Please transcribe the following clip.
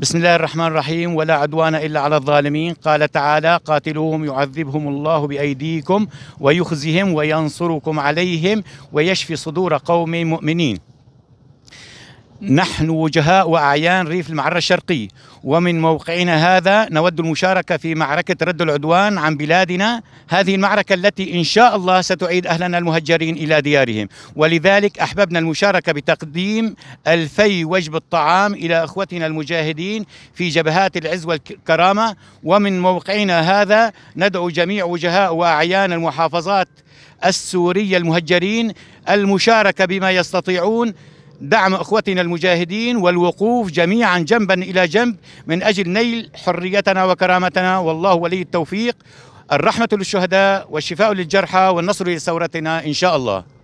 بسم الله الرحمن الرحيم ولا عدوان إلا على الظالمين قال تعالى قاتلوهم يعذبهم الله بأيديكم ويخزهم وينصركم عليهم ويشفي صدور قوم مؤمنين نحن وجهاء وأعيان ريف المعرة الشرقي ومن موقعنا هذا نود المشاركة في معركة رد العدوان عن بلادنا هذه المعركة التي إن شاء الله ستعيد أهلنا المهجرين إلى ديارهم ولذلك أحببنا المشاركة بتقديم ألفي وجبة طعام إلى أخوتنا المجاهدين في جبهات العز والكرامة ومن موقعنا هذا ندعو جميع وجهاء وأعيان المحافظات السورية المهجرين المشاركة بما يستطيعون دعم اخوتنا المجاهدين والوقوف جميعا جنبا الى جنب من اجل نيل حريتنا وكرامتنا والله ولي التوفيق الرحمه للشهداء والشفاء للجرحى والنصر لثورتنا ان شاء الله